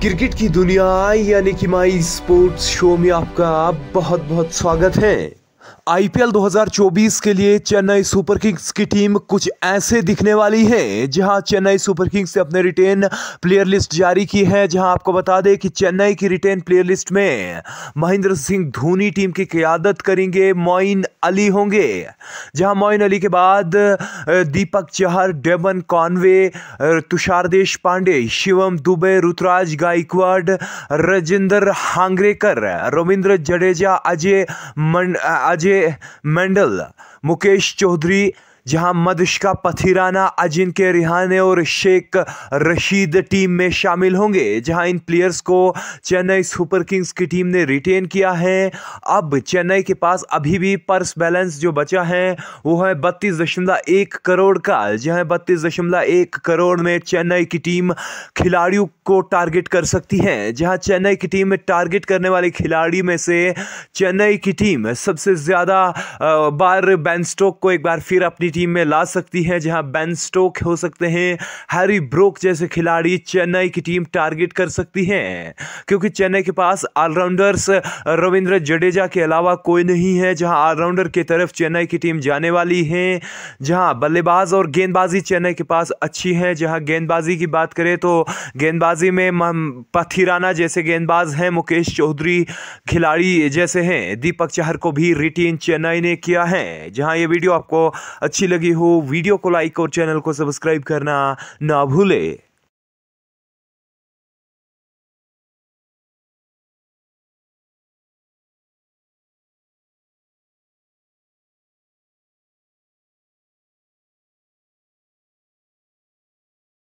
cricket की दुनिया यानी कि माई स्पोर्ट्स शो में आपका बहुत बहुत स्वागत है आईपीएल 2024 के लिए चेन्नई सुपर किंग्स की टीम कुछ ऐसे दिखने वाली है जहां चेन्नई सुपर किंग्स ने अपने रिटेन प्लेयर लिस्ट जारी की है जहां आपको बता दें कि चेन्नई की रिटेन प्लेयर लिस्ट में महेंद्र सिंह धोनी टीम की क्यादत करेंगे मोइन अली होंगे जहां मोइन अली के बाद Deepak Chahar Devon Conway Tushar Deshpande Shivam Dubey रुतराज Gaikwad Rajendra हांगरेकर Ravindra Jadeja Ajay Ajay मंडल मुकेश चौधरी जहां मदशका पथिराना अजिंक्य रिहाने और शेख रशीद टीम में शामिल होंगे जहां इन प्लेयर्स को चेन्नई सुपर किंग्स की टीम ने रिटेन किया है अब चेन्नई के पास अभी भी पर्स बैलेंस जो बचा है वो है बत्तीस दशमलव एक करोड़ का जहां बत्तीस दशमलव एक करोड़ में चेन्नई की टीम खिलाड़ियों को टारगेट कर सकती है जहाँ चेन्नई की टीम में टारगेट करने वाले खिलाड़ी में से चेन्नई की टीम सबसे ज़्यादा बार बैन स्टोक को एक बार फिर अपनी टीम में ला सकती है जहां बैन स्टोक हो सकते हैं हैरी ब्रोक जैसे खिलाड़ी चेन्नई की टीम टारगेट कर सकती है क्योंकि चेन्नई के पास ऑलराउंडर्स रविंद्र जडेजा के अलावा कोई नहीं है जहां ऑलराउंडर की तरफ चेन्नई की टीम जाने वाली है जहां बल्लेबाज और गेंदबाजी चेन्नई के पास अच्छी है जहां गेंदबाजी की बात करें तो गेंदबाजी में पथिराना जैसे गेंदबाज हैं मुकेश चौधरी खिलाड़ी जैसे हैं दीपक चहर को भी रिटेन चेन्नई ने किया है जहां ये वीडियो आपको अच्छी अच्छी लगी हो वीडियो को लाइक और चैनल को सब्सक्राइब करना ना भूले